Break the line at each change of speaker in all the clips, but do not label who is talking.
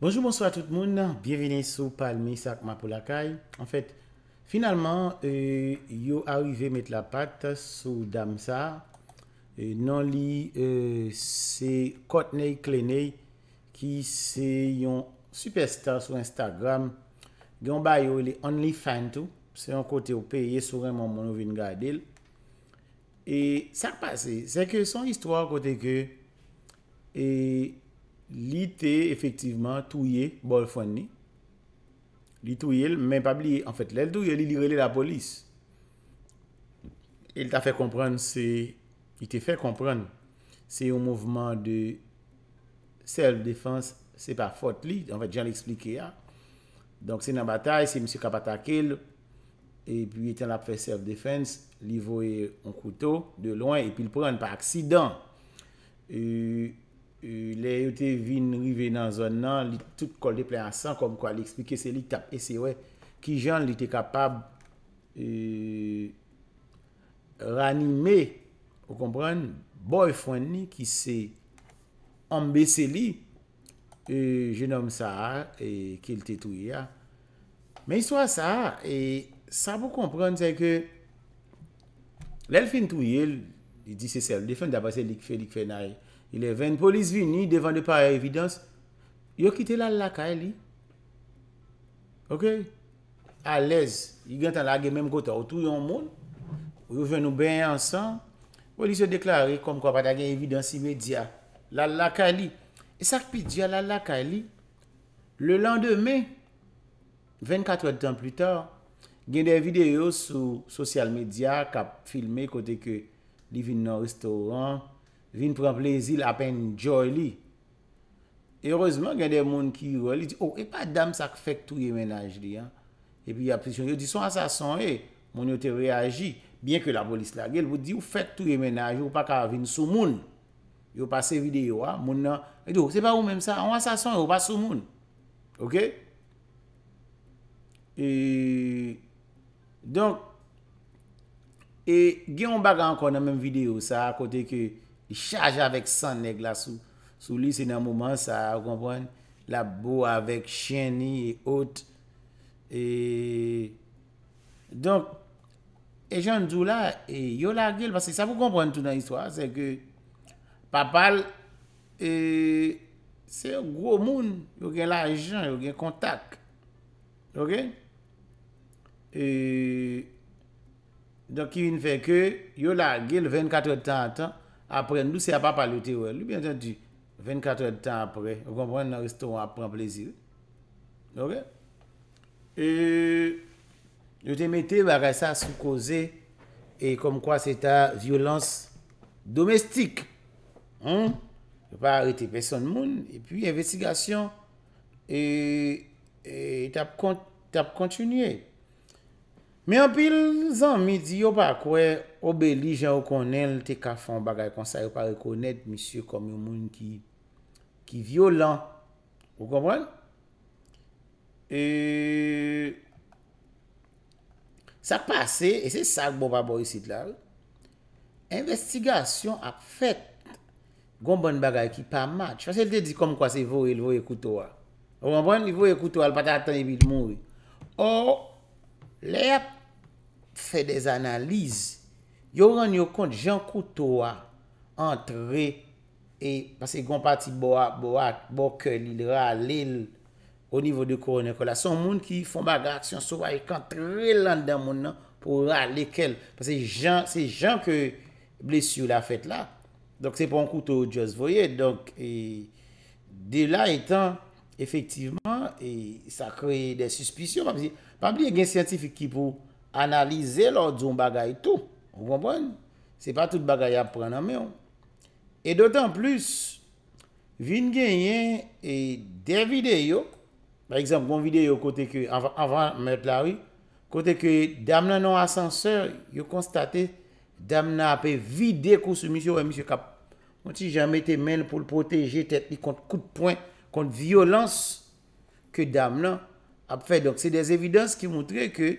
Bonjou, bonsoit tout moun. Bienveni sou palmi sak ma pou lakay. En fèt, finalman, euh, yo arive met la pat sou dam sa. Euh, Nan li, euh, se Kotney Kleeney ki se yon superstar sou Instagram gyan bayo li only fan tou. Se yon kote ou peye sou reman moun ou vin gade il. E sak pase, se ke son istwa kote ke e Li te efektiveman touye bol fwenni. Li touye, men pa li en fèt lèl dou, li li rele la polis. Il ta fè kompran se, il te fè kompran. Se yon mouvman de self-defense, se pa fòt li, an fèt jan l'eksplike ya. Donk se nan batay, se msè kapatakel. E pi li ten ap fè self-defense, li vouye an koutou de loin. E pi l'pran pa aksidan. E... Euh, Le yo te vin rive nan zon nan, li tout kolde ple ansan kom kwa li eksplike se li tap ese we, ki jan li te kapab euh, ranime, ou kompran, boy fwenni ki se ambese li, euh, je nom sa a, e, ke li te touye a. Men iswa sa a, e sa pou kompran, se ke lel fin touye, li di se sel, li fin dabase li kfe, li kfe naye. Ile ven polis vini, devan de pare evidans, yo kite lal lakay eh, li. Ok? A lez, yu gen tan la gen menm gota, ou tou yon moun, yo ven nou ben yansan, polis yo deklare, kom kwa pata gen evidans imedya, lal lakay eh, li. E sakpi diya lal lakay eh, li, le lan de me, ven katwe de tan pli ta, gen den videyo sou sosyal medya, kap filme kote ke divin nan restoran, Vin pou anplezil apen jo li. E rozman gen de moun ki roli. O, oh, e pa dam sak fek tou ye menaj li. E pi apresyon. Yo di son asason e. Moun yo te reagi. Bien ke la polis la gel. Yo di ou fek tou ye menaj. Yo pa ka vin sou moun. Yo pase video a. Ah, moun nan. E di ou oh, se pa ou menm sa. An asason yo pa sou moun. Ok. E. Donk. E gen on baga ankon nan menm video sa. A kote ke. I chaje avèk san neg la sou. Sou li se nan mouman sa, ou konpwen. La bou avèk chen ni, e ot. E... Donk, e jan djou la, e yo la gel, pasè sa pou konpwen tout nan histwa. Se ke, papal, e... Se yo gwo moun, yo gen la jen, yo gen kontak. Ok? E... Donk, ki vin fè ke, yo la gel, 24 tan tan, apren nou se a pa palote wè. Lè, bienten di, 24 etan apren, wè kompren nan restoran apren plezir. Ok? E, yo te mette wè re sa sou koze, e komkwa se ta violans domestik. Hon, hmm? wè pa arite peson moun, e pi investigasyon, e, e tap kontinye. E, Me anpil zan mi di yo pa kwe obeli jan ou konen te kafan bagay kon sa yo pa rekonen misye kom yon moun ki violent. Ou konpwen? E... Sa k pase, e se sa k bo pa bo yon sit lal. Investigasyon ap fet gombon bagay ki pa mat. Fase l de di kom kwa se vore l vore koutoua. Ou konpwen? Vore koutoua, l pati atan yon bit moun. Ou... lè ap fè des analize, yo ran yo kont jankou to a antre e, pasè yon pati bo ak, bo ke li ra lèl o nivou de koronè ko la, son moun ki fon baga aksyon souwa e kantre lan dan moun nan pou ra lèkel, pasè jankou, se jankou blesyou la fèt la, donk se pon koutou o dios voyè, donk e, de la etan, efektiveman, E sa kreye de suspisyon Pabli gen siyantifik ki pou Analize lor zon bagay tou Ou kompwen Se pa tout bagay ap pre nan men E dotan plus Vin gen yen E devide yo Par exemple, kon vide yo kote ke Kote ke dam nan nan asanseur Yo konstate Dam nan ap e vide kousou Misyou kap Moun ti jamete men pou proteger Kont kout point, kont violans ke dam nan ap fè. Donk, se des evidans ki moutre ke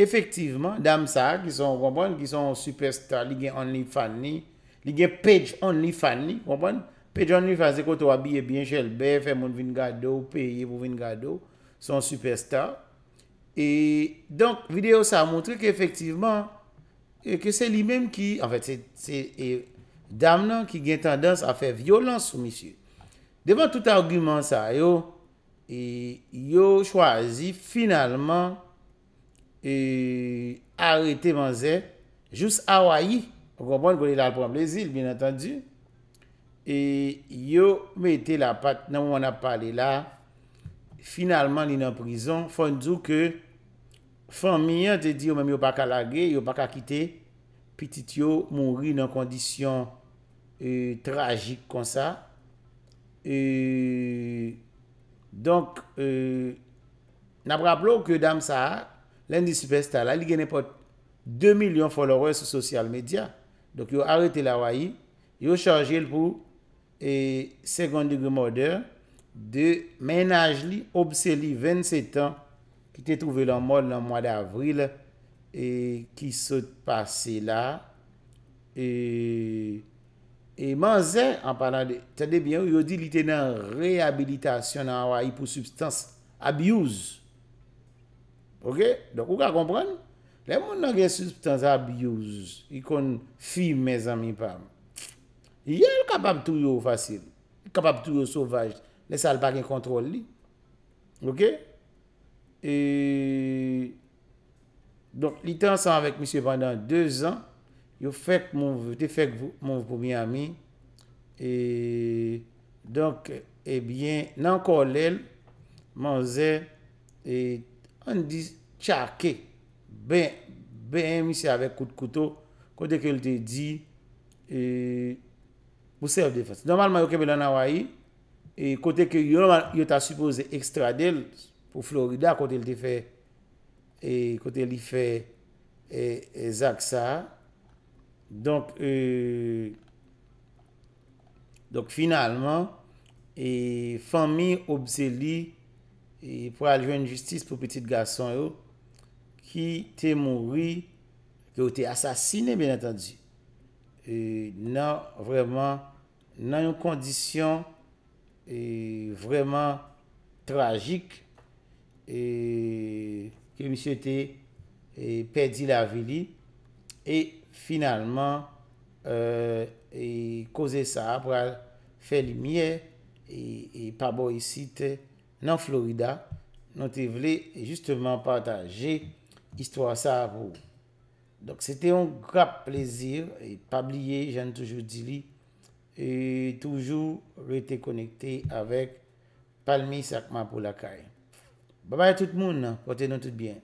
efektiveman, dam sa, ki son, kompon, ki son superstar, li gen only fan ni, li gen page only fan ni, kompon, page only fan, se koto wabiye bienjelbe, fè moun vingado, peye moun vingado, son superstar. E, donk, video sa moutre ke efektiveman, ke se li menm ki, an fèt, se dam nan ki gen tendans a fè violans sou misye. Devan tout argument sa, yo, E yo chwazi finalman e arete man zè jous Hawaï, e yo mwete la pat nan mwona pale la finalman li nan prison fondou ke fòn miya te di yo mèm yo baka lage yo baka kite pitit yo mwori nan kondisyon e, tragik kon sa e Donk, euh, nabra plou ke dam sa, lendi superstar la, li genepot 2 milyon folores sosyal medya. Donk yo arete la wahi, yo chaje l pou, e sekondi gomode, de menaj li obseli 27 an, ki te trouve lan mod nan mwa de avril, e ki sot pase la, e... E man zè, an palan de, tèdè byè ou, yo di li tè nan reabilitasyon nan waye pou substans abyouz. Ok? Donk ou ka kompran? Lè moun nan gen substans abyouz. I kon fi me zan mi pam. I yè lè kapab tou yo fasyl. Kapab tou yo souvaj. Nè sal pa gen kontrol li. Ok? E... Donk li tè ansan avèk misè pandan 2 an. yo fèk moun vè, te fèk moun vè pou Miami, e, donk, e byen, nan kor lèl, man zè, e, an di chake, ben, ben mi se avèk kout koutou, kote ke l te di, e, mousèv de fèk. Normalman yo ke belan awayi, e kote ke yon, yo ta supose ekstradèl, pou Florida, kote l te fè, e, kote l i fè, e, e zak sa, e, Donk, euh, donk finalman, e fami obzeli e pou aljwen justice pou petit gason yo, ki te mouri, ki ou te asasine, ben atanji, nan yon kondisyon e vreman tragik e ke misye te pedi la vili, e finalman euh, e koze sa apwa fe li miye e pa bo yisite e nan Florida nou te vle justeman pataje istwa sa apwo. Dok se te yon grap plezir e pa blye jen toujou di li e toujou rete konekte avek palmi sakman pou la kaye. Baba ya tout moun, wote nou tout bien.